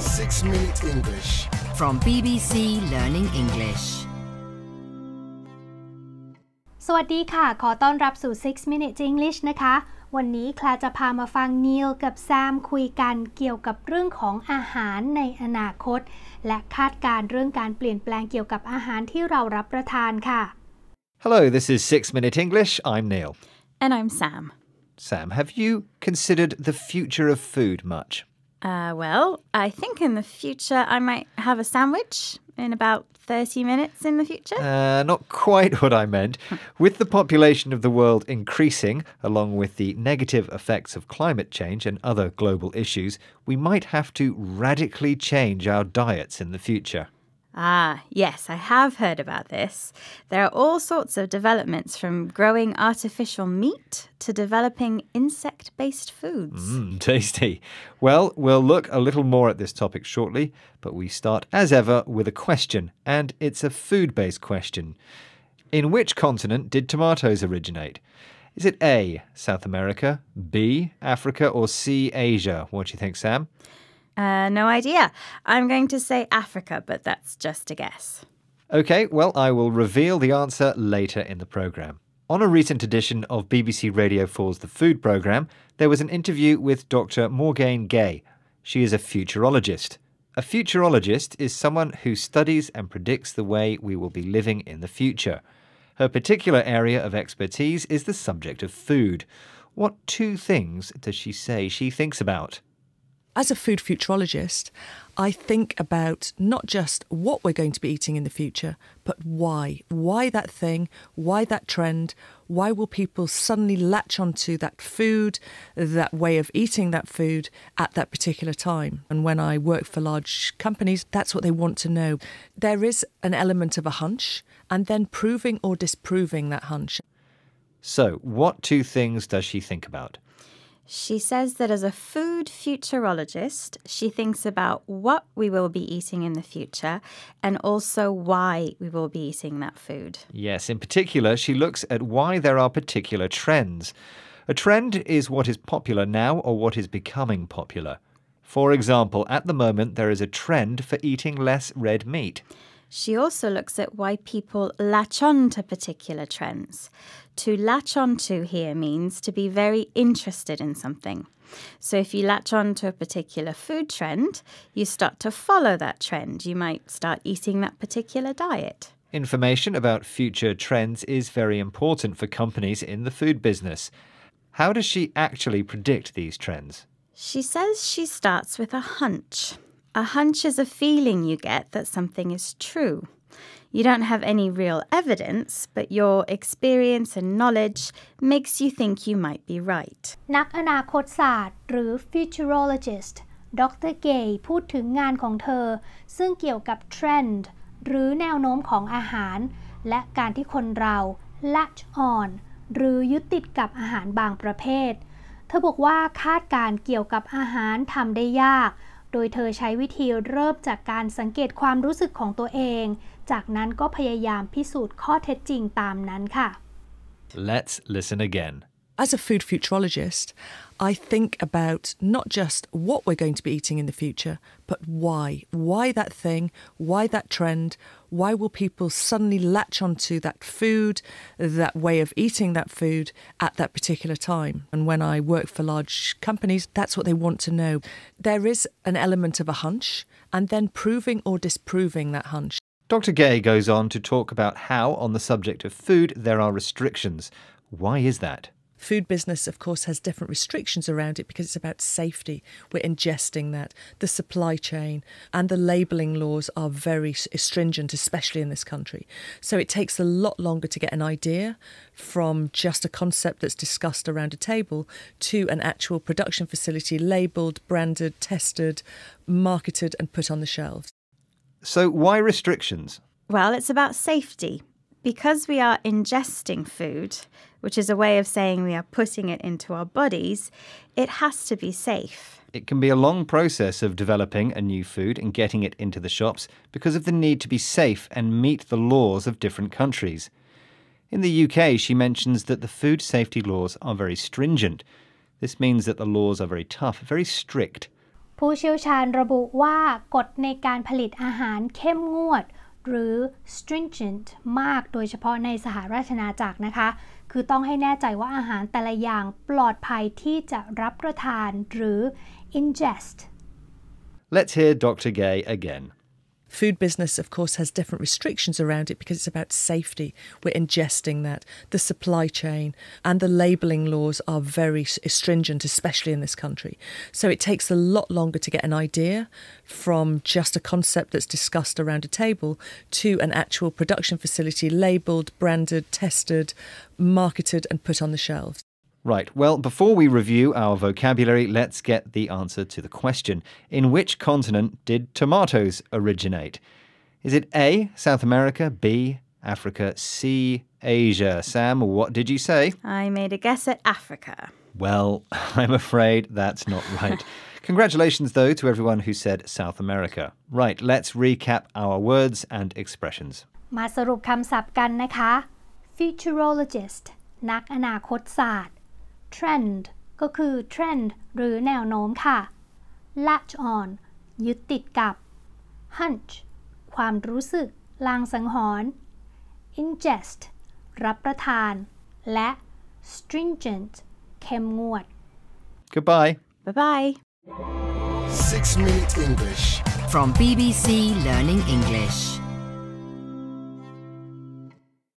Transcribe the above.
Six Minute English. From BBC Learning English. สวัสดีค่ะ ขอต้อนรับสู่6 Minute English นะคะ วันนี้คลาจะพามาฟังนิลกับ แซม คุยกัน เกี่ยวกับเรื่องของอาหารในอนาคต และคาดการเรื่องการเปลี่ยนแปลงเกี่ยวกับอาหารที่เรารับประทานค่ะ Hello, this is 6 Minute English. I'm Neil. And I'm Sam. Sam, have you considered the future of food much? Uh, well, I think in the future I might have a sandwich in about 30 minutes in the future? Uh, not quite what I meant. with the population of the world increasing, along with the negative effects of climate change and other global issues, we might have to radically change our diets in the future. Ah, yes, I have heard about this. There are all sorts of developments from growing artificial meat to developing insect based foods. Mm, tasty. Well, we'll look a little more at this topic shortly, but we start, as ever, with a question, and it's a food based question. In which continent did tomatoes originate? Is it A, South America, B, Africa, or C, Asia? What do you think, Sam? Uh, no idea. I'm going to say Africa, but that's just a guess. OK, well, I will reveal the answer later in the programme. On a recent edition of BBC Radio 4's The Food Programme, there was an interview with Dr. Morgane Gay. She is a futurologist. A futurologist is someone who studies and predicts the way we will be living in the future. Her particular area of expertise is the subject of food. What two things does she say she thinks about? as a food futurologist, I think about not just what we're going to be eating in the future, but why. Why that thing? Why that trend? Why will people suddenly latch onto that food, that way of eating that food at that particular time? And when I work for large companies, that's what they want to know. There is an element of a hunch and then proving or disproving that hunch. So, what two things does she think about? She says that as a food futurologist, she thinks about what we will be eating in the future and also why we will be eating that food. Yes, in particular, she looks at why there are particular trends. A trend is what is popular now or what is becoming popular. For example, at the moment, there is a trend for eating less red meat. She also looks at why people latch on to particular trends. To latch on to here means to be very interested in something. So if you latch on to a particular food trend, you start to follow that trend. You might start eating that particular diet. Information about future trends is very important for companies in the food business. How does she actually predict these trends? She says she starts with a hunch. A hunch is a feeling you get that something is true. You don't have any real evidence, but your experience and knowledge makes you think you might be right. นักอนาคตศาสตร์หรือ futurologist ดรเกย์พูดถึงงานของเธอซึ่งเกี่ยวกับเทรนด์หรือแนวโน้มของอาหารและการที่คนเรา latch on หรือยึดติดกับอาหารบางประเภทเธอบอกว่าคาดการเกี่ยวกับอาหารทำได้ยากโดยเธอใช้วิธีเริ่มจากการสังเกตความรู้สึกของตัวเอง จากนั้นก็พยายามพิสูจน์ข้อเท็จจริงตามนั้นค่ะ Let's listen again as a food futurologist, I think about not just what we're going to be eating in the future, but why. Why that thing? Why that trend? Why will people suddenly latch onto that food, that way of eating that food at that particular time? And when I work for large companies, that's what they want to know. There is an element of a hunch and then proving or disproving that hunch. Dr. Gay goes on to talk about how, on the subject of food, there are restrictions. Why is that? Food business, of course, has different restrictions around it because it's about safety. We're ingesting that. The supply chain and the labelling laws are very stringent, especially in this country. So it takes a lot longer to get an idea from just a concept that's discussed around a table to an actual production facility labelled, branded, tested, marketed, and put on the shelves. So, why restrictions? Well, it's about safety because we are ingesting food, which is a way of saying we are putting it into our bodies, it has to be safe. It can be a long process of developing a new food and getting it into the shops because of the need to be safe and meet the laws of different countries. In the UK, she mentions that the food safety laws are very stringent. This means that the laws are very tough, very strict. ผู้เชี่ยวชาญระบุว่ากฎในการผลิตอาหารเข้มงวดหรือ stringent มาก โดยเฉพาะในสหราชนาจักรนะคะคือต้องให้แน่ใจว่าอาหารแต่ละอย่างปลอดภัยที่จะรับประทาน หรือ ingest Let's hear Dr. Gay again. Food business, of course, has different restrictions around it because it's about safety. We're ingesting that. The supply chain and the labelling laws are very stringent, especially in this country. So it takes a lot longer to get an idea from just a concept that's discussed around a table to an actual production facility labelled, branded, tested, marketed, and put on the shelves. Right, well, before we review our vocabulary, let's get the answer to the question In which continent did tomatoes originate? Is it A, South America, B, Africa, C, Asia? Sam, what did you say? I made a guess at Africa. Well, I'm afraid that's not right. Congratulations, though, to everyone who said South America. Right, let's recap our words and expressions. มาสรุปคำศัพท์กันนะคะ futurologist นักอนาคตศาสตร์ trend ก็คือ trend หรือแนวโน้มค่ะ latch on ยึดติดกับ hunch ความรู้สึกลางสังหรณ์ ingest รับประทาน และ stringent เข้มงวด Goodbye Bye bye Six Minute English from BBC Learning English